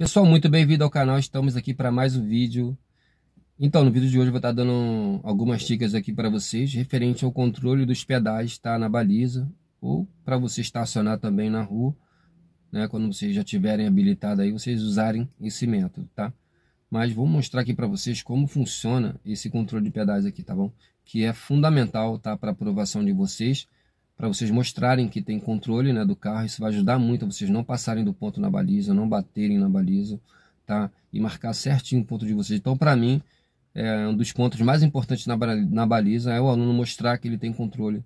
Pessoal, muito bem-vindo ao canal. Estamos aqui para mais um vídeo. Então, no vídeo de hoje eu vou estar tá dando algumas dicas aqui para vocês referente ao controle dos pedais tá na baliza ou para você estacionar também na rua, né, quando vocês já tiverem habilitado aí, vocês usarem esse método, tá? Mas vou mostrar aqui para vocês como funciona esse controle de pedais aqui, tá bom? Que é fundamental, tá, para aprovação de vocês para vocês mostrarem que tem controle né, do carro. Isso vai ajudar muito a vocês não passarem do ponto na baliza, não baterem na baliza, tá? E marcar certinho o ponto de vocês. Então, para mim, é um dos pontos mais importantes na, na baliza é o aluno mostrar que ele tem controle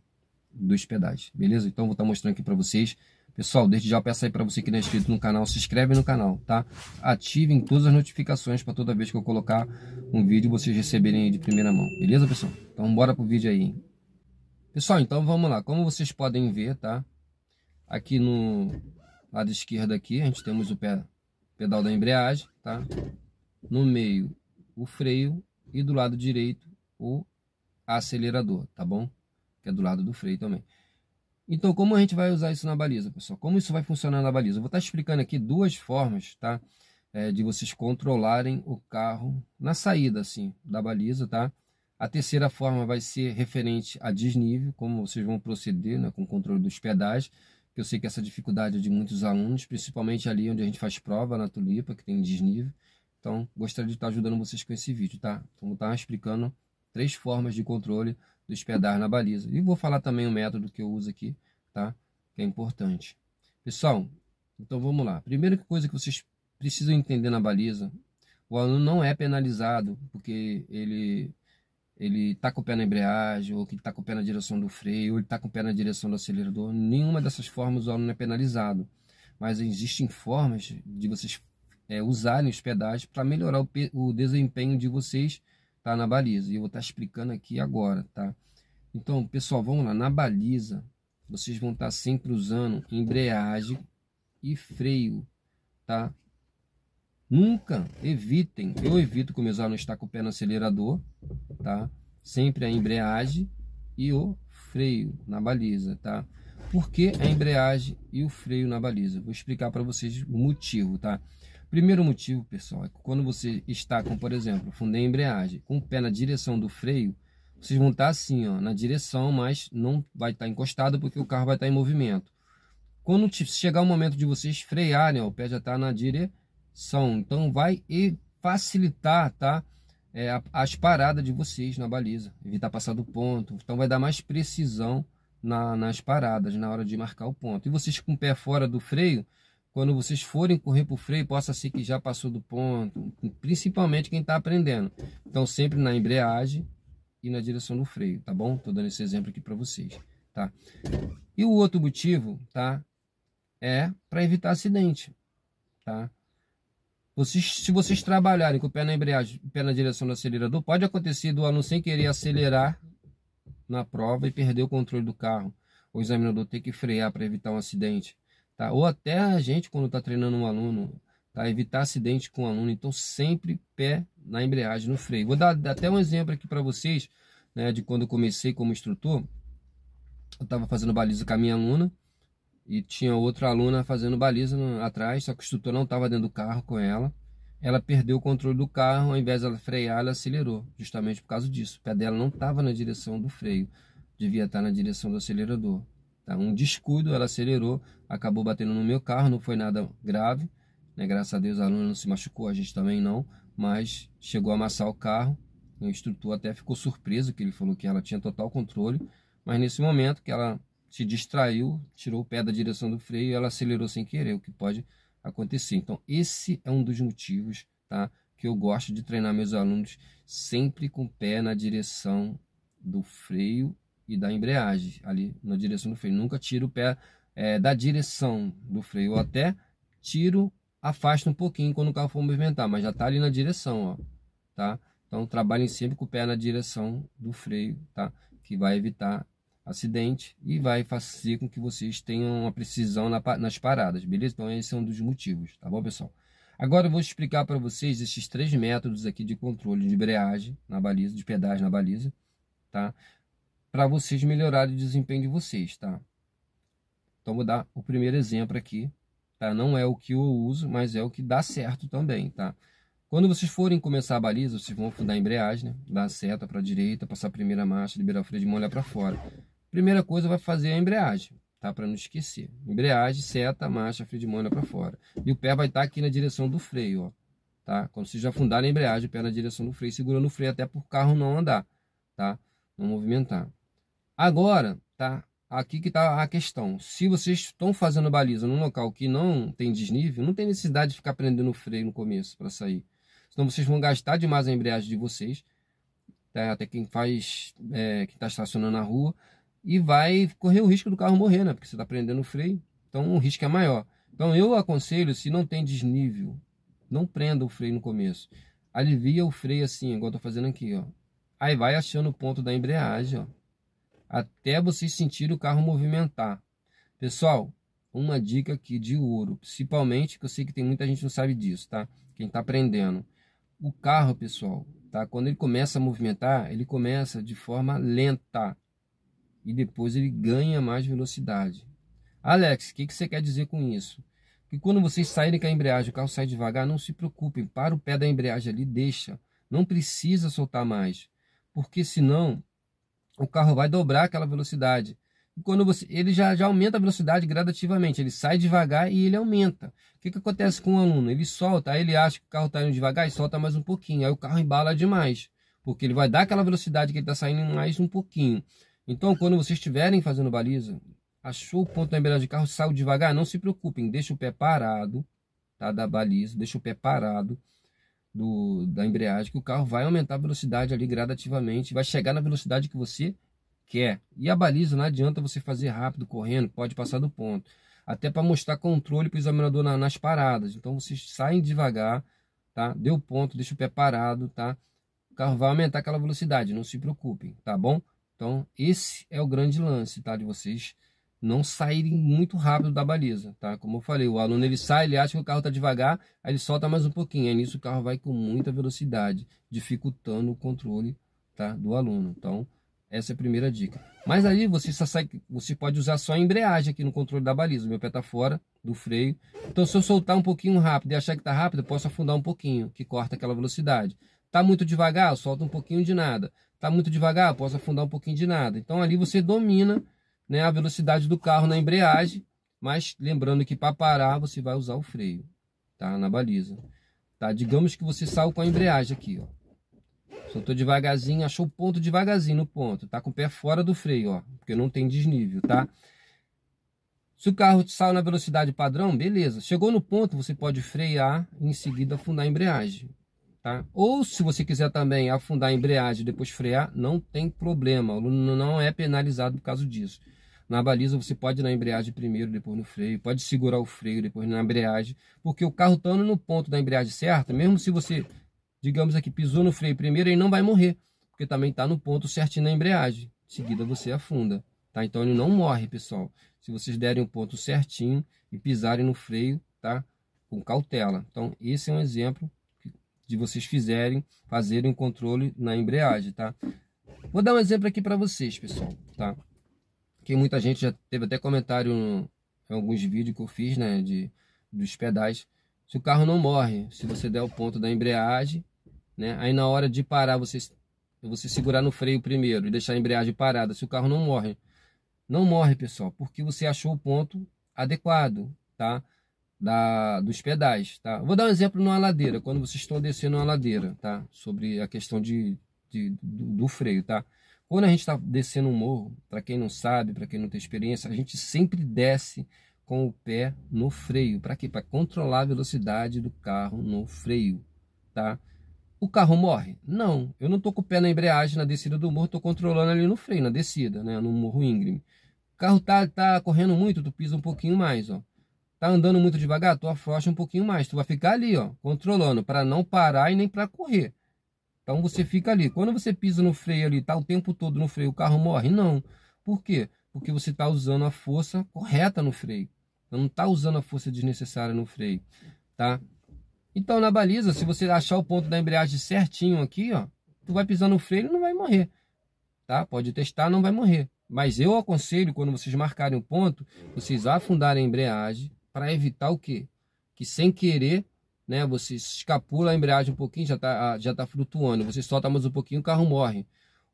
dos pedais, beleza? Então, vou estar tá mostrando aqui para vocês. Pessoal, desde já peço aí para você que não é inscrito no canal, se inscreve no canal, tá? Ativem todas as notificações para toda vez que eu colocar um vídeo vocês receberem de primeira mão, beleza, pessoal? Então bora pro vídeo aí, hein? Pessoal, então vamos lá. Como vocês podem ver, tá? Aqui no lado esquerdo aqui, a gente temos o pé, pedal da embreagem, tá? No meio, o freio e do lado direito, o acelerador, tá bom? Que é do lado do freio também. Então, como a gente vai usar isso na baliza, pessoal? Como isso vai funcionar na baliza? Eu vou estar tá explicando aqui duas formas, tá? É, de vocês controlarem o carro na saída, assim, da baliza, tá? A terceira forma vai ser referente a desnível, como vocês vão proceder né, com o controle dos pedais, que eu sei que essa dificuldade é de muitos alunos, principalmente ali onde a gente faz prova na Tulipa, que tem desnível. Então, gostaria de estar ajudando vocês com esse vídeo, tá? Vamos então, vou estar explicando três formas de controle dos pedais na baliza. E vou falar também o método que eu uso aqui, tá? Que é importante. Pessoal, então vamos lá. Primeira coisa que vocês precisam entender na baliza, o aluno não é penalizado porque ele ele tá com o pé na embreagem, ou que tá com o pé na direção do freio, ou ele tá com o pé na direção do acelerador. Nenhuma dessas formas o aluno é penalizado. Mas existem formas de vocês é, usarem os pedais para melhorar o, o, desempenho de vocês tá, na baliza. E eu vou estar tá explicando aqui agora, tá? Então, pessoal, vamos lá. Na baliza, vocês vão estar tá sempre usando embreagem e freio, tá? Nunca evitem, eu evito começar não estar com o pé no acelerador, tá? Sempre a embreagem e o freio na baliza, tá? Por que a embreagem e o freio na baliza? Vou explicar para vocês o motivo, tá? Primeiro motivo, pessoal, é que quando você está com, por exemplo, fundei a embreagem, com o pé na direção do freio, vocês vão estar tá assim, ó, na direção, mas não vai estar tá encostado porque o carro vai estar tá em movimento. Quando chegar o momento de vocês frearem, ó, o pé já está na direção são. Então vai e facilitar, tá? É, as paradas de vocês na baliza, evitar passar do ponto. Então vai dar mais precisão na, nas paradas na hora de marcar o ponto. E vocês com o pé fora do freio, quando vocês forem correr para o freio, possa ser que já passou do ponto, principalmente quem está aprendendo. Então sempre na embreagem e na direção do freio, tá bom? Estou dando esse exemplo aqui para vocês, tá? E o outro motivo, tá? É para evitar acidente, tá? Vocês, se vocês trabalharem com o pé na embreagem, pé na direção do acelerador, pode acontecer do aluno sem querer acelerar na prova e perder o controle do carro. O examinador ter que frear para evitar um acidente. Tá? Ou até a gente, quando está treinando um aluno, tá? evitar acidente com o um aluno. Então, sempre pé na embreagem, no freio. Vou dar até um exemplo aqui para vocês, né, de quando eu comecei como instrutor. Eu estava fazendo baliza com a minha aluna e tinha outra aluna fazendo baliza no, atrás, só que o instrutor não estava dentro do carro com ela. Ela perdeu o controle do carro, ao invés de frear, ela acelerou, justamente por causa disso. O pé dela não estava na direção do freio, devia estar tá na direção do acelerador. Tá? Um descuido, ela acelerou, acabou batendo no meu carro, não foi nada grave. Né? Graças a Deus a aluna não se machucou, a gente também não, mas chegou a amassar o carro. O instrutor até ficou surpreso, que ele falou que ela tinha total controle, mas nesse momento que ela se distraiu, tirou o pé da direção do freio e ela acelerou sem querer, o que pode acontecer. Então, esse é um dos motivos tá, que eu gosto de treinar meus alunos sempre com o pé na direção do freio e da embreagem, ali na direção do freio. Nunca tiro o pé é, da direção do freio, ou até tiro, afasta um pouquinho quando o carro for movimentar, mas já está ali na direção, ó, tá? Então, trabalhem sempre com o pé na direção do freio, tá? Que vai evitar acidente e vai fazer com que vocês tenham uma precisão na, nas paradas, beleza? Então esse é um dos motivos, tá bom, pessoal? Agora eu vou explicar para vocês esses três métodos aqui de controle de embreagem na baliza, de pedágio na baliza, tá? Para vocês melhorarem o desempenho de vocês, tá? Então vou dar o primeiro exemplo aqui, tá? Não é o que eu uso, mas é o que dá certo também, tá? Quando vocês forem começar a baliza, vocês vão fundar a embreagem, né? dar a seta para a direita, passar a primeira marcha, liberar o freio de mão, olhar para fora. Primeira coisa, vai fazer a embreagem, tá? Para não esquecer. Embreagem, seta, marcha, freio de mão para fora. E o pé vai estar tá aqui na direção do freio, ó. Tá? Quando vocês afundarem a embreagem, o pé na direção do freio, segurando o freio até por carro não andar, tá? Não movimentar. Agora, tá? Aqui que tá a questão. Se vocês estão fazendo baliza num local que não tem desnível, não tem necessidade de ficar prendendo o freio no começo para sair. Senão vocês vão gastar demais a embreagem de vocês. Tá? Até quem faz, é, quem está estacionando na rua, e vai correr o risco do carro morrer, né? Porque você está prendendo o freio, então o risco é maior. Então eu aconselho, se não tem desnível, não prenda o freio no começo. Alivia o freio assim, igual estou tô fazendo aqui, ó. Aí vai achando o ponto da embreagem, ó. Até vocês sentirem o carro movimentar. Pessoal, uma dica aqui de ouro, principalmente que eu sei que tem muita gente que não sabe disso, tá? Quem tá aprendendo. O carro, pessoal, tá? Quando ele começa a movimentar, ele começa de forma lenta e depois ele ganha mais velocidade. Alex, o que, que, você quer dizer com isso? Que quando vocês saírem com a embreagem, o carro sai devagar, não se preocupem, para o pé da embreagem ali, deixa. Não precisa soltar mais, porque senão o carro vai dobrar aquela velocidade. quando você, ele já, já aumenta a velocidade gradativamente, ele sai devagar e ele aumenta. O que, que acontece com o aluno? Ele solta, aí ele acha que o carro está indo devagar e solta mais um pouquinho, aí o carro embala demais, porque ele vai dar aquela velocidade que ele está saindo mais um pouquinho. Então, quando vocês estiverem fazendo baliza, achou o ponto na embreagem de carro, saiu devagar, não se preocupem, deixa o pé parado, tá, da baliza, deixa o pé parado do, da embreagem, que o carro vai aumentar a velocidade ali gradativamente, vai chegar na velocidade que você quer. E a baliza não adianta você fazer rápido, correndo, pode passar do ponto. Até para mostrar controle para o examinador na, nas paradas. Então vocês saem devagar, tá? Deu ponto, deixa o pé parado, tá? O carro vai aumentar aquela velocidade, não se preocupem, tá bom? Então, esse é o grande lance, tá? De vocês não saírem muito rápido da baliza, tá? Como eu falei, o aluno ele sai, ele acha que o carro tá devagar, aí ele solta mais um pouquinho, aí é nisso o carro vai com muita velocidade, dificultando o controle, tá? Do aluno. Então, essa é a primeira dica. Mas aí você só sai, você pode usar só a embreagem aqui no controle da baliza. O meu pé tá fora do freio. Então, se eu soltar um pouquinho rápido e achar que tá rápido, eu posso afundar um pouquinho, que corta aquela velocidade. Tá muito devagar, solta um pouquinho de nada tá muito devagar, posso afundar um pouquinho de nada. Então ali você domina né, a velocidade do carro na embreagem, mas lembrando que para parar você vai usar o freio, tá? Na baliza. Tá? Digamos que você saiu com a embreagem aqui, ó. Soltou devagarzinho, achou o ponto devagarzinho no ponto, tá? Com o pé fora do freio, ó, porque não tem desnível, tá? Se o carro sai na velocidade padrão, beleza. Chegou no ponto, você pode frear e em seguida afundar a embreagem. Tá? Ou se você quiser também afundar a embreagem e depois frear, não tem problema, o aluno não é penalizado por causa disso. Na baliza você pode ir na embreagem primeiro, depois no freio, pode segurar o freio, depois na embreagem, porque o carro estando tá no ponto da embreagem certa, mesmo se você, digamos aqui, pisou no freio primeiro, ele não vai morrer, porque também está no ponto certinho na embreagem. Em seguida você afunda, tá? Então ele não morre, pessoal. Se vocês derem o ponto certinho e pisarem no freio, tá? Com cautela. Então esse é um exemplo de vocês fizerem, fazerem o controle na embreagem, tá? Vou dar um exemplo aqui para vocês, pessoal, tá? Que muita gente já teve até comentário em alguns vídeos que eu fiz, né, de dos pedais. Se o carro não morre, se você der o ponto da embreagem, né? Aí na hora de parar, você você segurar no freio primeiro e deixar a embreagem parada, se o carro não morre. Não morre, pessoal, porque você achou o ponto adequado, tá? da, dos pedais, tá? Vou dar um exemplo numa ladeira, quando vocês estão descendo uma ladeira, tá? Sobre a questão de, de do, do, freio, tá? Quando a gente está descendo um morro, para quem não sabe, para quem não tem experiência, a gente sempre desce com o pé no freio. Para quê? Para controlar a velocidade do carro no freio, tá? O carro morre? Não, eu não tô com o pé na embreagem na descida do morro, tô controlando ali no freio, na descida, né? No morro íngreme. O carro tá, tá correndo muito, tu pisa um pouquinho mais, ó Tá andando muito devagar? Tu afrouxa um pouquinho mais. Tu vai ficar ali, ó, controlando, para não parar e nem para correr. Então você fica ali. Quando você pisa no freio ali, tá o tempo todo no freio, o carro morre? Não. Por quê? Porque você tá usando a força correta no freio. Então não tá usando a força desnecessária no freio, tá? Então na baliza, se você achar o ponto da embreagem certinho aqui, ó, tu vai pisar no freio e não vai morrer, tá? Pode testar, não vai morrer. Mas eu aconselho, quando vocês marcarem o ponto, vocês afundarem a embreagem, para evitar o quê? Que sem querer, né, você escapula a embreagem um pouquinho, já tá já tá flutuando, você solta mais um pouquinho, o carro morre.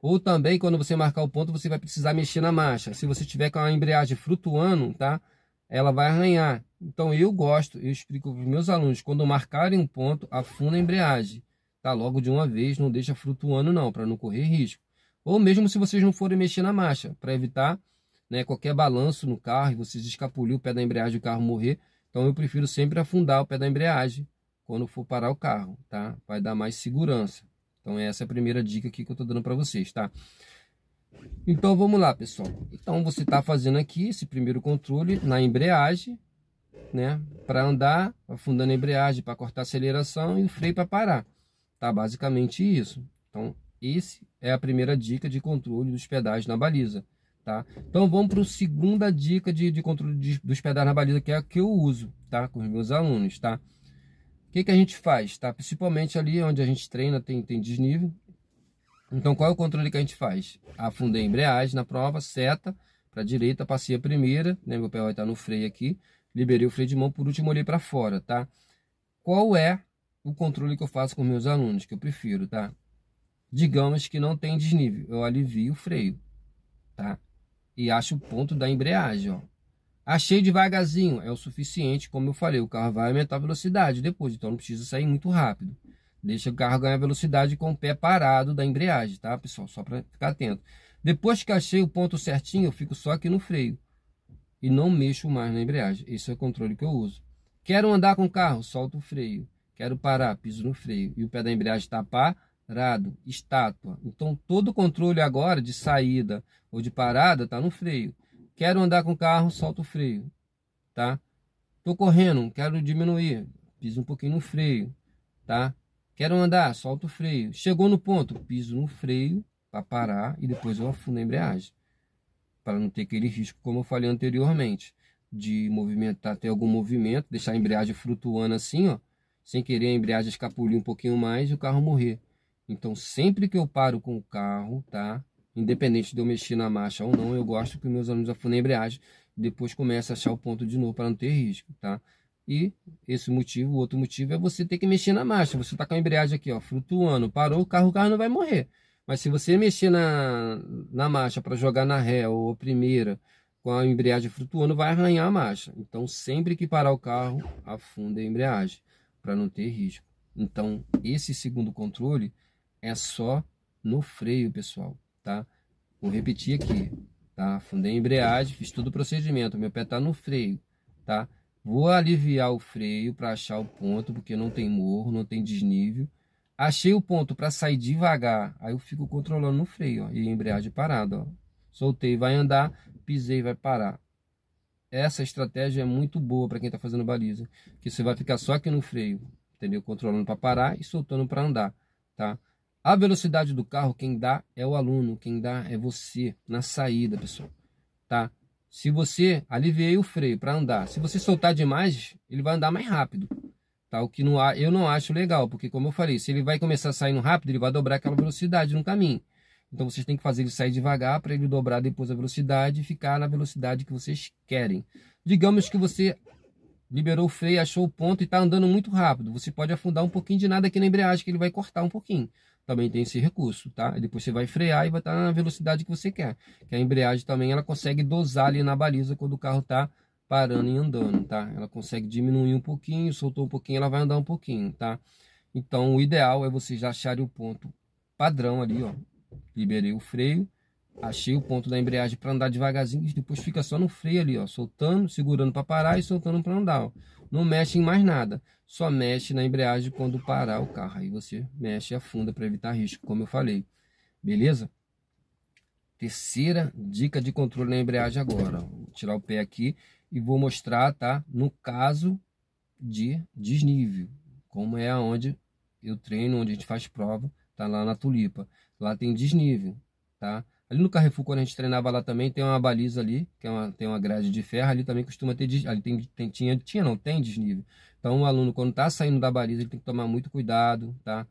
Ou também, quando você marcar o ponto, você vai precisar mexer na marcha. Se você tiver com a embreagem flutuando, tá? Ela vai arranhar. Então, eu gosto, eu explico para os meus alunos, quando marcarem um ponto, afunda a embreagem. Tá logo de uma vez, não deixa flutuando não, para não correr risco. Ou mesmo se vocês não forem mexer na marcha, para evitar né? Qualquer balanço no carro, você escapulir o pé da embreagem o carro morrer. Então eu prefiro sempre afundar o pé da embreagem quando for parar o carro, tá? Vai dar mais segurança. Então essa é a primeira dica aqui que eu estou dando para vocês, tá? Então vamos lá, pessoal. Então você está fazendo aqui esse primeiro controle na embreagem, né? Para andar, afundando a embreagem, para cortar a aceleração e o freio para parar. Tá basicamente isso. Então, esse é a primeira dica de controle dos pedais na baliza tá? Então vamos para a segunda dica de, de controle de, dos pedais na baliza, que é a que eu uso, tá? Com os meus alunos, tá? O que, que a gente faz, tá? Principalmente ali onde a gente treina tem, tem desnível. Então qual é o controle que a gente faz? Afundei a embreagem na prova, seta para direita, passei a primeira, né? Meu pé vai estar tá no freio aqui. Liberei o freio de mão, por último olhei para fora, tá? Qual é o controle que eu faço com meus alunos, que eu prefiro, tá? Digamos que não tem desnível, eu alivio o freio, tá? e acha o ponto da embreagem. Ó. Achei devagarzinho, é o suficiente, como eu falei, o carro vai aumentar a velocidade depois, então não precisa sair muito rápido. Deixa o carro ganhar velocidade com o pé parado da embreagem, tá, pessoal? Só para ficar atento. Depois que achei o ponto certinho, eu fico só aqui no freio e não mexo mais na embreagem. Esse é o controle que eu uso. Quero andar com o carro, solto o freio. Quero parar, piso no freio e o pé da embreagem tapar, tá rado, estátua. Então todo o controle agora de saída ou de parada está no freio. Quero andar com o carro, solto o freio, tá? Tô correndo, quero diminuir, piso um pouquinho no freio, tá? Quero andar, solto o freio. Chegou no ponto, piso no freio para parar e depois eu afundo a embreagem. Para não ter aquele risco, como eu falei anteriormente, de movimentar, ter algum movimento, deixar a embreagem flutuando assim, ó, sem querer a embreagem escapulir um pouquinho mais e o carro morrer. Então, sempre que eu paro com o carro, tá? Independente de eu mexer na marcha ou não, eu gosto que meus alunos afunem a embreagem depois começa a achar o ponto de novo para não ter risco, tá? E esse motivo, o outro motivo é você ter que mexer na marcha. Você tá com a embreagem aqui, ó, flutuando, parou o carro, o carro não vai morrer. Mas se você mexer na, na marcha para jogar na ré ou a primeira com a embreagem flutuando, vai arranhar a marcha. Então, sempre que parar o carro, afunda a embreagem para não ter risco. Então, esse segundo controle é só no freio, pessoal, tá? Vou repetir aqui, tá? Fundei a embreagem, fiz todo o procedimento, meu pé tá no freio, tá? Vou aliviar o freio para achar o ponto, porque não tem morro, não tem desnível. Achei o ponto para sair devagar, aí eu fico controlando no freio, ó, e a embreagem parada, ó. Soltei, vai andar, pisei, vai parar. Essa estratégia é muito boa para quem está fazendo baliza, que você vai ficar só aqui no freio, entendeu? Controlando para parar e soltando para andar, tá? A velocidade do carro, quem dá é o aluno, quem dá é você na saída, pessoal. Tá? Se você aliviei o freio para andar, se você soltar demais, ele vai andar mais rápido. Tá? O que não há, eu não acho legal, porque como eu falei, se ele vai começar saindo rápido, ele vai dobrar aquela velocidade no caminho. Então vocês têm que fazer ele sair devagar para ele dobrar depois a velocidade e ficar na velocidade que vocês querem. Digamos que você liberou o freio, achou o ponto e está andando muito rápido. Você pode afundar um pouquinho de nada aqui na embreagem, que ele vai cortar um pouquinho também tem esse recurso, tá? depois você vai frear e vai estar tá na velocidade que você quer. Que a embreagem também ela consegue dosar ali na baliza quando o carro tá parando e andando, tá? Ela consegue diminuir um pouquinho, soltou um pouquinho, ela vai andar um pouquinho, tá? Então o ideal é vocês acharem o ponto padrão ali, ó. Liberei o freio, achei o ponto da embreagem para andar devagarzinho, depois fica só no freio ali, ó, soltando, segurando para parar e soltando para andar, ó. Não mexe em mais nada, só mexe na embreagem quando parar o carro. Aí você mexe e afunda para evitar risco, como eu falei. Beleza? Terceira dica de controle na embreagem agora. Vou tirar o pé aqui e vou mostrar, tá? No caso de desnível, como é aonde eu treino, onde a gente faz prova, tá lá na Tulipa. Lá tem desnível, tá? Ali no Carrefour, quando a gente treinava lá também, tem uma baliza ali, que é uma, tem uma grade de ferro, ali também costuma ter, ali tem, tem, tinha, tinha, não, tem desnível. Então o aluno, quando está saindo da baliza, ele tem que tomar muito cuidado, tá?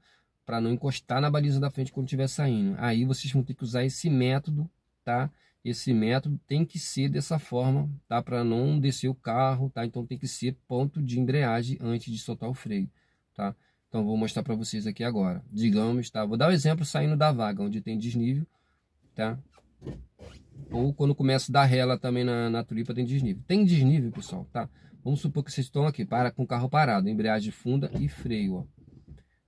Para não encostar na baliza da frente quando estiver saindo. Aí vocês vão ter que usar esse método, tá? Esse método tem que ser dessa forma, tá? Para não descer o carro, tá? Então tem que ser ponto de embreagem antes de soltar o freio, tá? Então vou mostrar para vocês aqui agora. Digamos, tá? Vou dar o um exemplo saindo da vaga, onde tem desnível tá? Ou quando começa a dar rela também na, na tulipa tem desnível. Tem desnível, pessoal, tá? Vamos supor que vocês estão aqui, para com o carro parado, embreagem funda e freio, ó.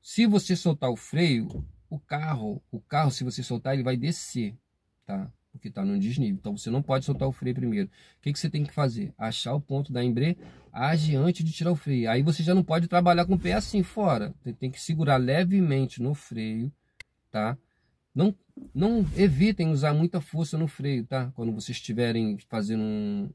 Se você soltar o freio, o carro, o carro se você soltar, ele vai descer, tá? Porque está no desnível. Então você não pode soltar o freio primeiro. O que, que você tem que fazer? Achar o ponto da embreagem antes de tirar o freio. Aí você já não pode trabalhar com o pé assim fora. Tem, tem que segurar levemente no freio, tá? Não, não evitem usar muita força no freio, tá? Quando vocês estiverem fazendo um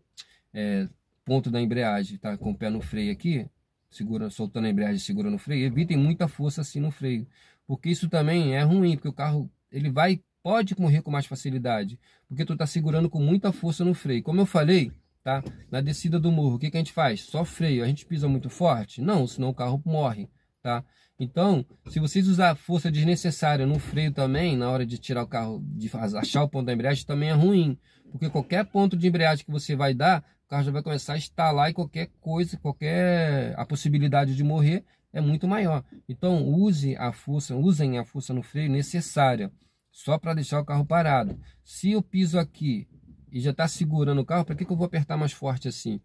é, ponto da embreagem, tá? Com o pé no freio aqui, segura, soltando a embreagem, segura no freio, evitem muita força assim no freio, porque isso também é ruim, porque o carro ele vai pode correr com mais facilidade, porque tu tá segurando com muita força no freio. Como eu falei, tá? Na descida do morro, o que que a gente faz? Só freio. A gente pisa muito forte? Não, senão o carro morre, tá? Então, se vocês usar força desnecessária no freio também, na hora de tirar o carro, de achar o ponto da embreagem, também é ruim. Porque qualquer ponto de embreagem que você vai dar, o carro já vai começar a estalar e qualquer coisa, qualquer a possibilidade de morrer é muito maior. Então, use a força, usem a força no freio necessária, só para deixar o carro parado. Se eu piso aqui e já está segurando o carro, para que, que eu vou apertar mais forte assim?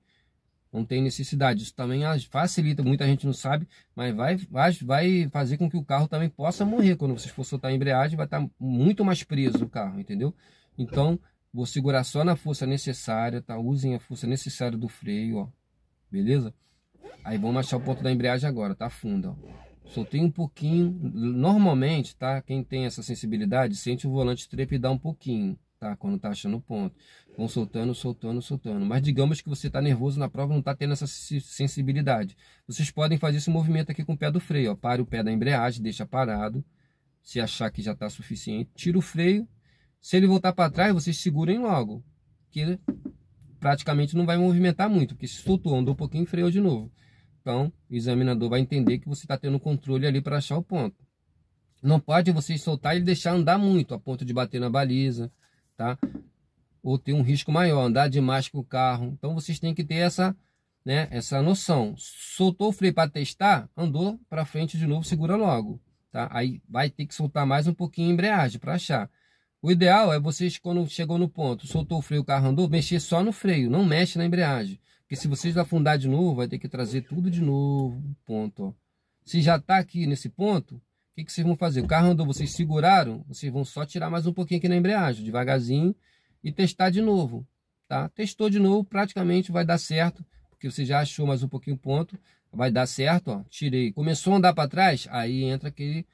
Não tem necessidade. Isso também facilita, muita gente não sabe, mas vai, vai, vai fazer com que o carro também possa morrer. Quando você for soltar a embreagem, vai estar tá muito mais preso o carro, entendeu? Então, vou segurar só na força necessária, tá? Usem a força necessária do freio, ó. Beleza? Aí vamos achar o ponto da embreagem agora, tá? Funda, ó. Soltei um pouquinho. Normalmente, tá? Quem tem essa sensibilidade, sente o volante trepidar um pouquinho, tá? Quando tá achando o ponto. Vão soltando, soltando, soltando. Mas digamos que você está nervoso na prova, não está tendo essa sensibilidade. Vocês podem fazer esse movimento aqui com o pé do freio. Ó. Pare o pé da embreagem, deixa parado. Se achar que já está suficiente, tira o freio. Se ele voltar para trás, vocês segurem logo. Que praticamente não vai movimentar muito, porque se soltou, andou um pouquinho, freou de novo. Então, o examinador vai entender que você está tendo controle ali para achar o ponto. Não pode vocês soltar e deixar andar muito, a ponto de bater na baliza, tá? ou tem um risco maior, andar demais com o carro. Então vocês têm que ter essa, né, essa noção. Soltou o freio para testar, andou para frente de novo, segura logo. Tá? Aí vai ter que soltar mais um pouquinho a embreagem para achar. O ideal é vocês, quando chegou no ponto, soltou o freio, o carro andou, mexer só no freio, não mexe na embreagem. Porque se vocês afundar de novo, vai ter que trazer tudo de novo, ponto. Ó. Se já está aqui nesse ponto, o que, que vocês vão fazer? O carro andou, vocês seguraram, vocês vão só tirar mais um pouquinho aqui na embreagem, devagarzinho, e testar de novo. Tá? Testou de novo, praticamente vai dar certo, porque você já achou mais um pouquinho ponto, vai dar certo, ó, tirei. Começou a andar para trás, aí entra aquele,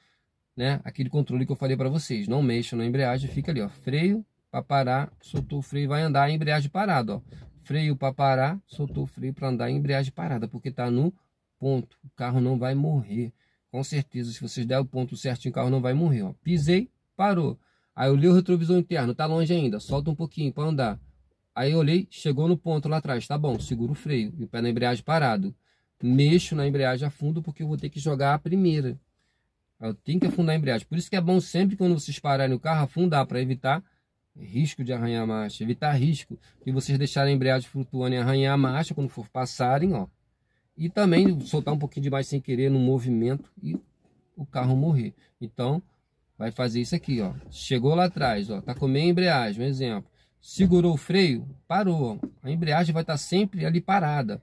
né, aquele controle que eu falei para vocês. Não mexa na embreagem, fica ali, ó, freio para parar, soltou o freio, vai andar a embreagem parada, ó. Freio para parar, soltou o freio para andar a embreagem parada, porque tá no ponto. O carro não vai morrer. Com certeza, se vocês der o ponto certinho, o carro não vai morrer, ó. Pisei, parou. Aí eu li o retrovisor interno, tá longe ainda, solta um pouquinho para andar. Aí eu olhei, chegou no ponto lá atrás, tá bom, seguro o freio, o pé na embreagem parado. Mexo na embreagem a fundo porque eu vou ter que jogar a primeira. Eu tenho que afundar a embreagem. Por isso que é bom sempre quando vocês pararem o carro, afundar para evitar risco de arranhar a marcha, evitar risco de vocês deixarem a embreagem flutuando e arranhar a marcha quando for passarem, ó. E também soltar um pouquinho demais sem querer no movimento e o carro morrer. Então, vai fazer isso aqui, ó. Chegou lá atrás, ó, tá com meia embreagem, um exemplo. Segurou o freio, parou. A embreagem vai estar tá sempre ali parada.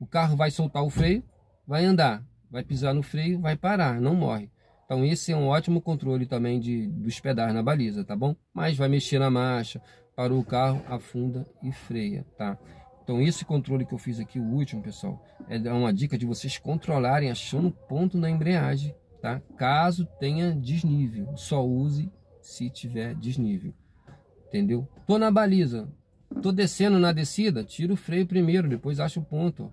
O carro vai soltar o freio, vai andar, vai pisar no freio, vai parar, não morre. Então esse é um ótimo controle também de, dos pedais na baliza, tá bom? Mas vai mexer na marcha, parou o carro, afunda e freia, tá? Então esse controle que eu fiz aqui, o último, pessoal, é uma dica de vocês controlarem achando o ponto na embreagem Tá? Caso tenha desnível, só use se tiver desnível. Entendeu? Tô na baliza, tô descendo na descida, tira o freio primeiro, depois acha o ponto. Ó.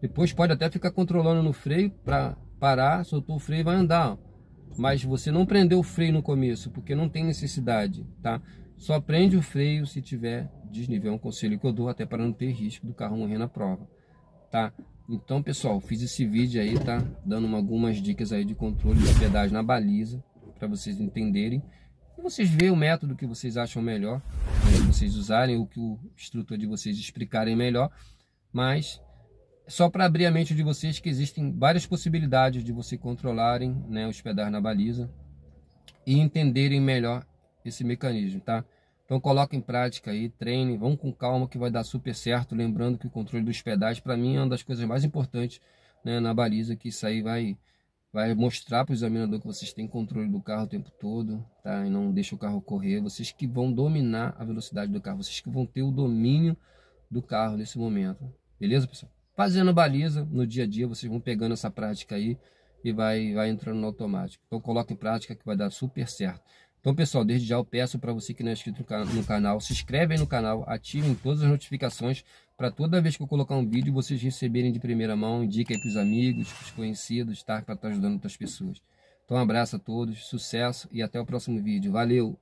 Depois pode até ficar controlando no freio para parar, soltou o freio e vai andar. Ó. Mas você não prendeu o freio no começo, porque não tem necessidade, tá? Só prende o freio se tiver desnível. É um conselho que eu dou até para não ter risco do carro morrer na prova, tá? Então, pessoal, fiz esse vídeo aí, tá? Dando algumas dicas aí de controle de pedais na baliza, para vocês entenderem. E vocês veem o método que vocês acham melhor, né, vocês usarem, o que o instrutor de vocês explicarem melhor. Mas só para abrir a mente de vocês que existem várias possibilidades de vocês controlarem né, os pedais na baliza e entenderem melhor esse mecanismo, tá? Então coloca em prática aí, treine, vão com calma que vai dar super certo. Lembrando que o controle dos pedais, para mim, é uma das coisas mais importantes né, na baliza, que isso aí vai, vai mostrar para o examinador que vocês têm controle do carro o tempo todo, tá? E não deixa o carro correr. Vocês que vão dominar a velocidade do carro, vocês que vão ter o domínio do carro nesse momento. Beleza, pessoal? Fazendo baliza no dia a dia, vocês vão pegando essa prática aí e vai, vai entrando no automático. Então coloca em prática que vai dar super certo. Então, pessoal, desde já eu peço para você que não é inscrito no canal, se inscreve aí no canal, ativem todas as notificações para toda vez que eu colocar um vídeo vocês receberem de primeira mão, indica aí para os amigos, para os conhecidos, tá? para estar tá ajudando outras pessoas. Então, um abraço a todos, sucesso e até o próximo vídeo. Valeu!